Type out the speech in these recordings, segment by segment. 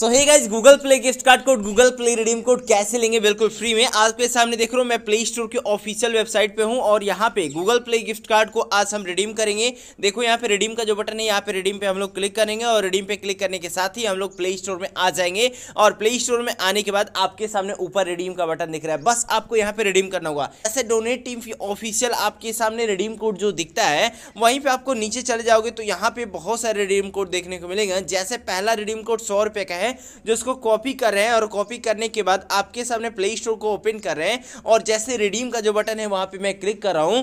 सो hey guys Google Play gift card code Google Play redeem code कैसे लेंगे बिल्कुल free में आज के सामने देख रहा हूँ मैं प्ले स्टोर के ऑफिशियल वेबसाइट पे हूँ और यहाँ पे गूगल प्ले गिफ्ट कार्ड को आज हम रिडीम करेंगे देखो यहाँ पे रिडीम का जो बटन है यहाँ पे रिडीम पे हम लोग क्लिक करेंगे और रिडीम पे क्लिक करने के साथ ही हम लोग प्ले स्टोर में आ जाएंगे और प्ले स्टोर में आने के बाद आपके सामने ऊपर रिडीम का बटन दिख रहा है बस आपको यहाँ पे रिडीम करना होगा ऐसे डोनेट टीम ऑफिशियल आपके सामने रिडीम कोड जो दिखता है वहीं पर आपको नीचे चले जाओगे तो यहाँ पे बहुत सारे रिडीम कोड देखने को मिलेंगे जैसे पहला रिडीम कोड सौ का है हैं जो इसको कॉपी कर रहे हैं और कॉपी करने के बाद आपके सामने प्ले स्टोर को ओपन कर रहे हैं और जैसे रिडीम का जो बटन है वहाँ पर मैं क्लिक कर रहा हूँ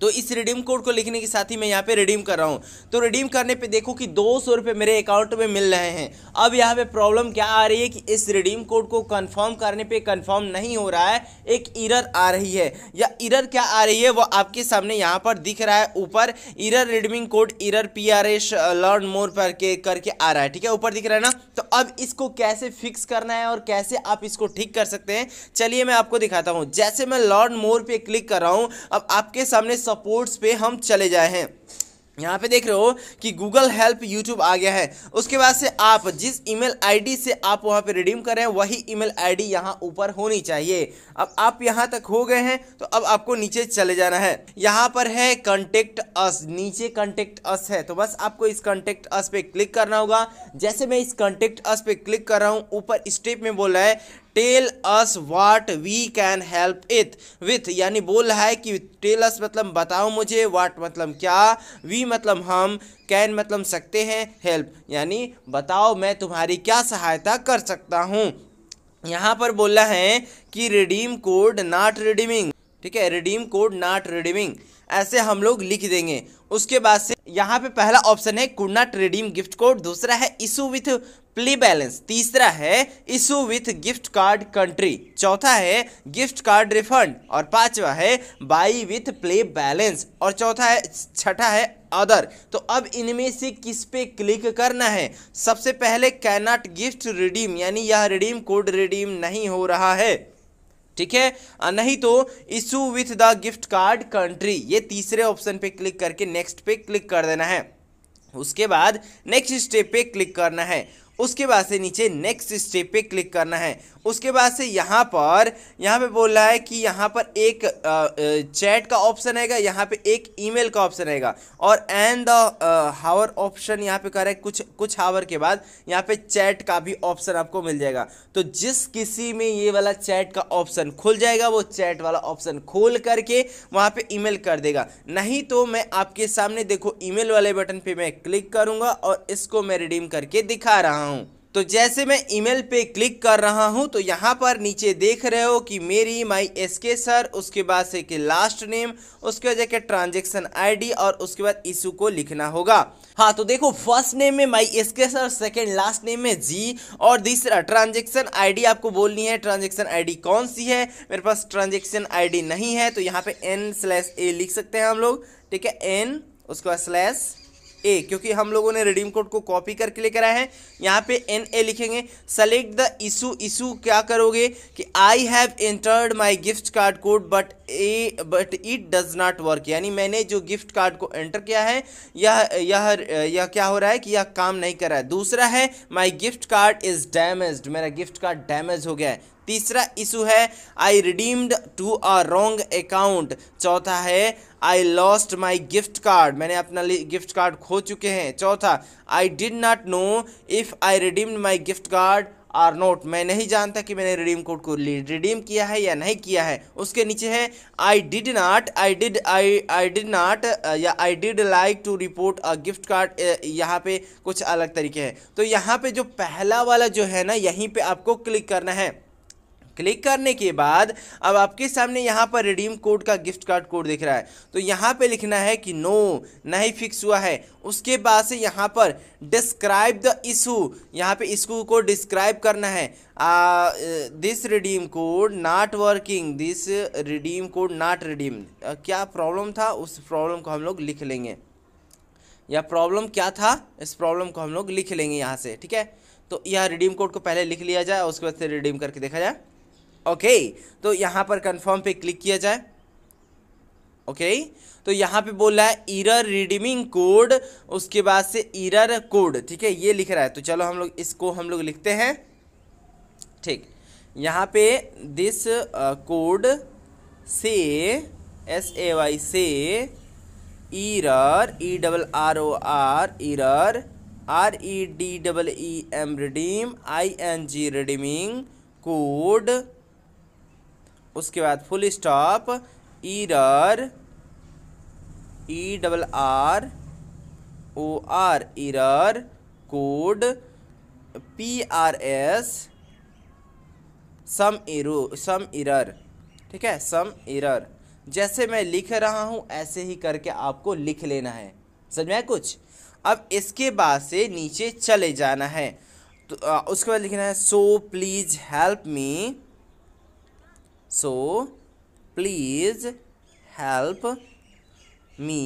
तो इस रिडीम कोड को लिखने के साथ ही मैं यहाँ पे रिडीम कर रहा हूँ तो रिडीम करने पे देखो कि दो सौ रुपये मेरे अकाउंट में मिल रहे हैं अब यहाँ पे प्रॉब्लम क्या आ रही है कि इस रिडीम कोड को कंफर्म करने पे कंफर्म नहीं हो रहा है एक इरर आ रही है या इरर क्या आ रही है वो आपके सामने यहाँ पर दिख रहा है ऊपर error redeeming code error P R S learn more पर के करके आ रहा है ठीक है ऊपर दिख रहा है ना तो अब इसको कैसे फिक्स करना है और कैसे आप इसको ठीक कर सकते हैं चलिए मैं आपको दिखाता हूँ जैसे मैं लर्न मोर पर क्लिक कर रहा हूँ अब आपके सामने सपोर्ट्स पे हम चले जाए हैं यहाँ पे देख रहे हो कि गूगल हेल्प यूट्यूब आ गया है उसके बाद से आप जिस ईमेल आईडी से आप वहाँ पे रिडीम कर रहे हैं वही ईमेल आईडी यहाँ ऊपर होनी चाहिए अब आप यहाँ तक हो गए हैं तो अब आपको नीचे चले जाना है यहाँ पर है कॉन्टेक्ट अस नीचे कॉन्टेक्ट अस है तो बस आपको इस कॉन्टेक्ट अस पे क्लिक करना होगा जैसे मैं इस कॉन्टेक्ट अस पे क्लिक कर रहा हूँ ऊपर स्टेप में बोल रहा है tell us what we can help it with यानी बोल रहा है कि टेल अस मतलब बताओ मुझे वाट मतलब क्या वी मतलब हम कैन मतलब सकते हैं हेल्प यानी बताओ मैं तुम्हारी क्या सहायता कर सकता हूँ यहाँ पर बोला है कि रिडीम कोड नॉट रिडीमिंग ठीक है रिडीम कोड नॉट रिडीमिंग ऐसे हम लोग लिख देंगे उसके बाद से यहाँ पे पहला ऑप्शन है कुर्ना ट्रेडिंग रिडीम गिफ्ट कोड दूसरा है इशू विथ प्ले बैलेंस तीसरा है issue with gift card country चौथा है गिफ्ट कार्ड रिफंड और पांचवा है बाई विथ प्ले बैलेंस और चौथा है छठा है अदर तो अब इनमें से किस पे क्लिक करना है सबसे पहले कैनॉट गिफ्ट रिडीम यानी यह रिडीम कोड रिडीम नहीं हो रहा है ठीक है नहीं तो issue with the gift card country ये तीसरे ऑप्शन पे क्लिक करके नेक्स्ट पे क्लिक कर देना है उसके बाद नेक्स्ट स्टेप पे क्लिक करना है उसके बाद से नीचे नेक्स्ट स्टेप पे क्लिक करना है उसके बाद से यहाँ पर यहाँ पे बोल रहा है कि यहाँ पर एक चैट का ऑप्शन आएगा यहाँ पे एक ईमेल का ऑप्शन आएगा और एंड द हावर ऑप्शन यहाँ पे कर रहा है कुछ कुछ हावर के बाद यहाँ पे चैट का भी ऑप्शन आपको मिल जाएगा तो जिस किसी में ये वाला चैट का ऑप्शन खुल जाएगा वो चैट वाला ऑप्शन खोल करके वहाँ पर ई कर देगा नहीं तो मैं आपके सामने देखो ई वाले बटन पर मैं क्लिक करूँगा और इसको मैं रिडीम करके दिखा रहा हूँ हूँ तो जैसे मैं ईमेल पे क्लिक कर रहा हूँ तो यहाँ पर नीचे देख रहे हो कि मेरी माई एस के सर उसके बाद से कि लास्ट नेम उसके बाद जाके ट्रांजेक्शन आईडी और उसके बाद इशू को लिखना होगा हाँ तो देखो फर्स्ट नेम में माई S K sir second last name में जी और तीसरा ट्रांजेक्शन आईडी आपको बोलनी है ट्रांजेक्शन आई कौन सी है मेरे पास ट्रांजेक्शन आई नहीं है तो यहाँ पे एन स्लैश ए लिख सकते हैं हम लोग ठीक है एन उसके बाद स्लैश ए क्योंकि हम लोगों ने रिडीम कोड को कॉपी करके लेकर आए हैं यहाँ पे एन ए लिखेंगे सेलेक्ट द इशू इशू क्या करोगे कि I have entered my gift card code but a but it does not work यानी मैंने जो गिफ्ट कार्ड को एंटर किया है यह यह यह क्या हो रहा है कि यह काम नहीं कर रहा है दूसरा है my gift card is damage मेरा गिफ्ट कार्ड डैमेज हो गया है तीसरा इशू है I redeemed to a wrong account चौथा है I lost my gift card मैंने अपना गिफ्ट कार्ड खो चुके हैं चौथा I did not know if I redeemed my gift card or not मैं नहीं जानता कि मैंने रिडीम कोड को रिडीम किया है या नहीं किया है उसके नीचे है I did not I did I I did not या I did like to report a gift card यहाँ पे कुछ अलग तरीके हैं तो यहाँ पे जो पहला वाला जो है ना यहीं पे आपको क्लिक करना है क्लिक करने के बाद अब आपके सामने यहाँ पर रिडीम कोड का गिफ्ट कार्ड कोड दिख रहा है तो यहाँ पे लिखना है कि नो नहीं फिक्स हुआ है उसके बाद से यहाँ पर डिस्क्राइब द इशू यहाँ पे इशू को डिस्क्राइब करना है this redeem code not working this redeem code not redeem क्या प्रॉब्लम था उस प्रॉब्लम को हम लोग लिख लेंगे या प्रॉब्लम क्या था इस प्रॉब्लम को हम लोग लिख लेंगे यहाँ से ठीक है तो यह रिडीम कोड को पहले लिख लिया जाए उसके बाद से रिडीम करके देखा जाए ओके तो यहाँ पर कन्फर्म पे क्लिक किया जाए ओके तो यहाँ पे बोल रहा है इरर रिडीमिंग कोड उसके बाद से इरर कोड ठीक है ये लिख रहा है तो चलो हम लोग इसको हम लोग लिखते हैं ठीक यहाँ पे this code uh, say S A Y say error E double R O R error R E D double E M redeem I N G redeeming code उसके बाद full stop error E double R O R error code P R S some error some error ठीक है सम error जैसे मैं लिख रहा हूँ ऐसे ही करके आपको लिख लेना है समझ में कुछ अब इसके बाद से नीचे चले जाना है तो आ, उसके बाद लिखना है so please help me so please help me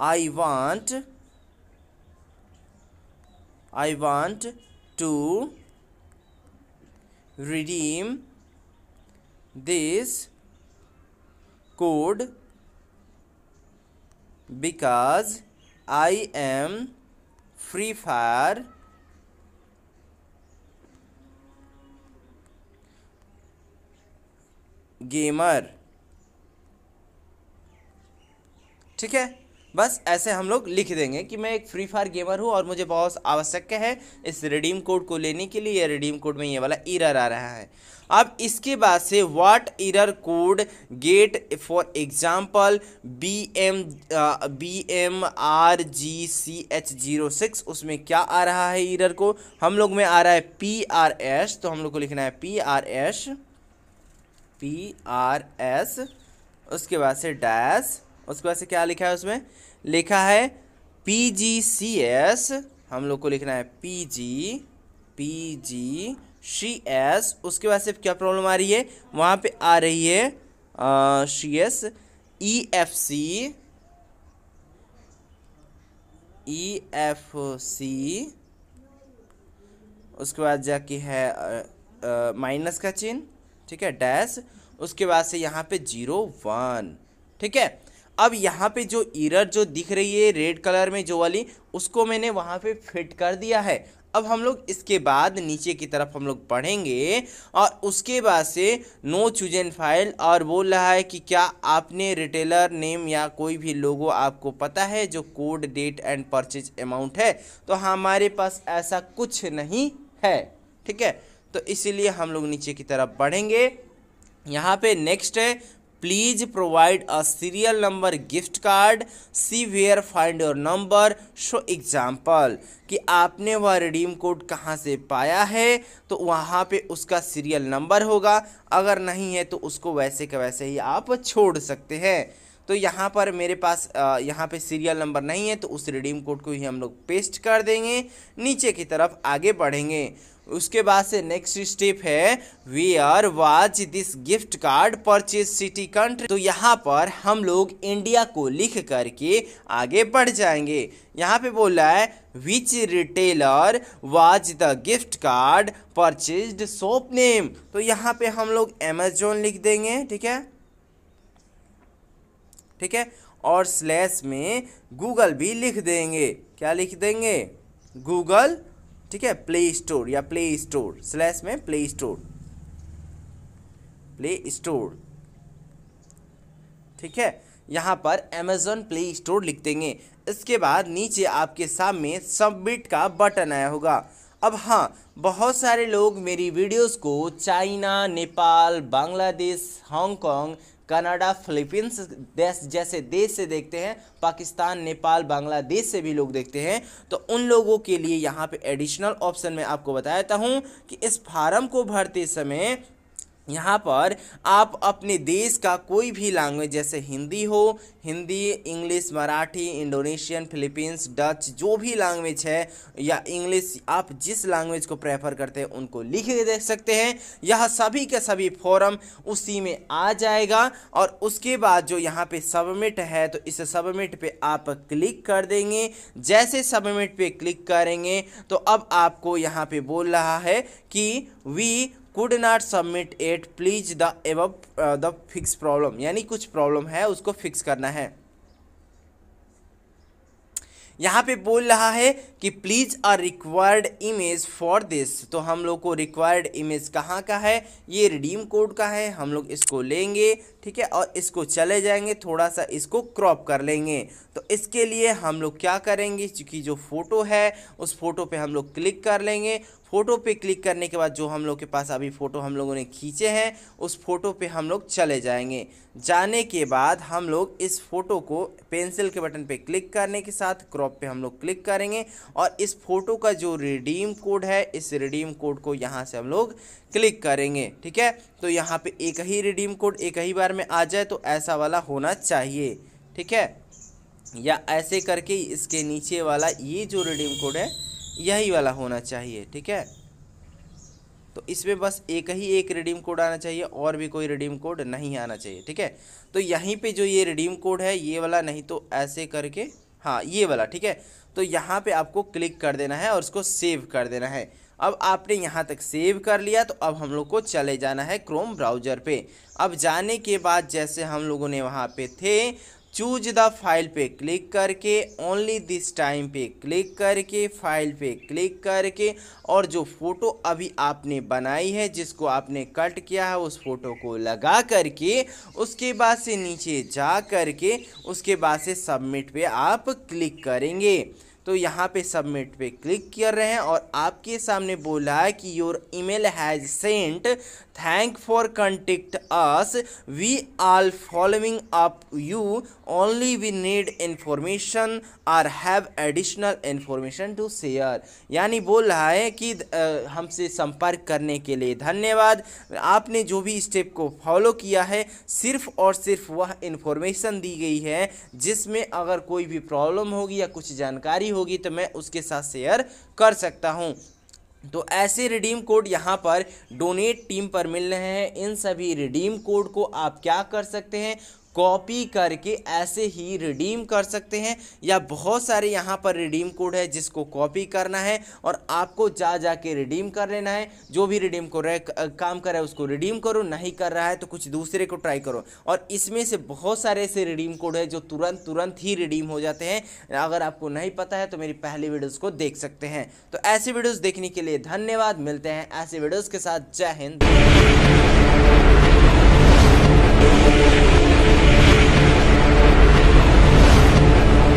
i want i want to redeem this code because i am free fire gamer ठीक है बस ऐसे हम लोग लिख देंगे कि मैं एक फ्री फायर गेमर हूँ और मुझे बहुत आवश्यक है इस रिडीम कोड को लेने के लिए रिडीम कोड में ये वाला इरर आ रहा है अब इसके बाद से what error code get for example B M B M R G C H zero six उसमें क्या आ रहा है इरर को हम लोग में आ रहा है पी आर एस तो हम लोग को लिखना है P R S P R S उसके बाद से डैश उसके बाद से क्या लिखा है उसमें लिखा है पी जी सी एस हम लोग को लिखना है P G P G C S उसके बाद से क्या प्रॉब्लम आ रही है वहाँ पे आ रही है C S E F C E F C उसके बाद जाके है माइनस का चिन्ह ठीक है डैश उसके बाद से यहाँ पे जीरो वन ठीक है अब यहाँ पे जो इरर जो दिख रही है रेड कलर में जो वाली उसको मैंने वहाँ पे फिट कर दिया है अब हम लोग इसके बाद नीचे की तरफ हम लोग पढ़ेंगे और उसके बाद से नो चूजन फाइल और बोल रहा है कि क्या आपने रिटेलर नेम या कोई भी लोगो आपको पता है जो code date and purchase amount है तो हमारे पास ऐसा कुछ नहीं है ठीक है तो इसीलिए हम लोग नीचे की तरफ बढ़ेंगे यहाँ पे नेक्स्ट है please provide a serial number gift card see where find your number show example कि आपने वह रिडीम कोड कहाँ से पाया है तो वहाँ पे उसका सीरियल नंबर होगा अगर नहीं है तो उसको वैसे के वैसे ही आप छोड़ सकते हैं तो यहाँ पर मेरे पास यहाँ पे सीरियल नंबर नहीं है तो उस रिडीम कोड को ही हम लोग पेस्ट कर देंगे नीचे की तरफ आगे बढ़ेंगे उसके बाद से नेक्स्ट स्टेप है where was this gift card purchase city country तो यहाँ पर हम लोग इंडिया को लिख करके आगे बढ़ जाएंगे यहाँ पे बोल रहा है which retailer was the gift card purchase shop name तो यहाँ पे हम लोग अमेजोन लिख देंगे ठीक है ठीक है और स्लैश में गूगल भी लिख देंगे क्या लिख देंगे गूगल ठीक है प्ले स्टोर या प्ले स्टोर स्लैश में प्ले स्टोर प्ले स्टोर ठीक है यहाँ पर अमेजोन प्ले स्टोर लिख देंगे इसके बाद नीचे आपके सामने सबमिट का बटन आया होगा अब हाँ बहुत सारे लोग मेरी वीडियोस को China Nepal Bangladesh Hong Kong Canada Philippines देश जैसे देश से देखते हैं पाकिस्तान नेपाल बांग्लादेश से भी लोग देखते हैं तो उन लोगों के लिए यहाँ पे एडिशनल ऑप्शन में आपको बताया था हूँ कि इस फार्म को भरते समय यहाँ पर आप अपने देश का कोई भी लैंग्वेज जैसे हिंदी हो Hindi English Marathi Indonesian Philippines Dutch जो भी लैंग्वेज है या इंग्लिश आप जिस लैंग्वेज को प्रेफर करते हैं उनको लिख के देख सकते हैं यह सभी के सभी फॉरम उसी में आ जाएगा और उसके बाद जो यहाँ पे सबमिट है तो इस सबमिट पे आप क्लिक कर देंगे जैसे सबमिट पे क्लिक करेंगे तो अब आपको यहाँ पर बोल रहा है कि we could not submit at please the have the fix problem यानी कुछ प्रॉब्लम है उसको फिक्स करना है यहाँ पे बोल रहा है कि please a required image for this तो हम लोग को रिक्वायर्ड इमेज कहाँ का है ये रिडीम कोड का है हम लोग इसको लेंगे ठीक है और इसको चले जाएंगे थोड़ा सा इसको क्रॉप कर लेंगे तो इसके लिए हम लोग क्या करेंगे क्योंकि जो फ़ोटो है उस फोटो पे हम लोग क्लिक कर लेंगे फ़ोटो पे क्लिक करने के बाद जो हम लोग के पास अभी फ़ोटो हम लोगों ने खींचे हैं उस फ़ोटो पे हम लोग चले जाएंगे जाने के बाद हम लोग इस फ़ोटो को पेंसिल के बटन पे क्लिक करने के साथ क्रॉप पे हम लोग क्लिक करेंगे और इस फ़ोटो का जो रिडीम कोड है इस रिडीम कोड को यहाँ से हम लोग क्लिक करेंगे ठीक है तो यहाँ पर एक ही रिडीम कोड एक ही बार में आ जाए तो ऐसा वाला होना चाहिए ठीक है या ऐसे करके इसके नीचे वाला ये जो रिडीम कोड है यही वाला होना चाहिए ठीक है तो इसमें बस एक ही एक रिडीम कोड आना चाहिए और भी कोई रिडीम कोड नहीं आना चाहिए ठीक है तो यहीं पे जो ये रिडीम कोड है ये वाला नहीं तो ऐसे करके हाँ ये वाला ठीक है तो यहाँ पे आपको क्लिक कर देना है और उसको सेव कर देना है अब आपने यहाँ तक सेव कर लिया तो अब हम लोग को चले जाना है क्रोम ब्राउजर पे अब जाने के बाद जैसे हम लोगों ने वहाँ पे थे चूज द फाइल पे क्लिक करके ओनली दिस टाइम पे क्लिक करके फाइल पे क्लिक करके और जो फ़ोटो अभी आपने बनाई है जिसको आपने कट किया है उस फ़ोटो को लगा करके उसके बाद से नीचे जा करके उसके बाद से सबमिट पे आप क्लिक करेंगे तो यहाँ पे सबमिट पे क्लिक कर रहे हैं और आपके सामने बोला है कि your email has sent thank for contact us we are following up you only we need information or have additional information to share यानी बोल रहा है कि हमसे संपर्क करने के लिए धन्यवाद आपने जो भी स्टेप को फॉलो किया है सिर्फ और सिर्फ वह इन्फॉर्मेशन दी गई है जिसमें अगर कोई भी प्रॉब्लम होगी या कुछ जानकारी होगी तो मैं उसके साथ शेयर कर सकता हूँ तो ऐसे रिडीम कोड यहाँ पर डोनेट टीम पर मिल रहे हैं इन सभी रिडीम कोड को आप क्या कर सकते हैं कॉपी करके ऐसे ही रिडीम कर सकते हैं या बहुत सारे यहाँ पर रिडीम कोड है जिसको कॉपी करना है और आपको जा जा के रिडीम कर लेना है जो भी रिडीम को काम कर रहा है उसको रिडीम करो नहीं कर रहा है तो कुछ दूसरे को ट्राई करो और इसमें से बहुत सारे ऐसे रिडीम कोड है जो तुरंत तुरंत ही रिडीम हो जाते हैं अगर आपको नहीं पता है तो मेरी पहली वीडियोज़ को देख सकते हैं तो ऐसे वीडियोज़ देखने के लिए धन्यवाद मिलते हैं ऐसे वीडियोज़ के साथ जय हिंद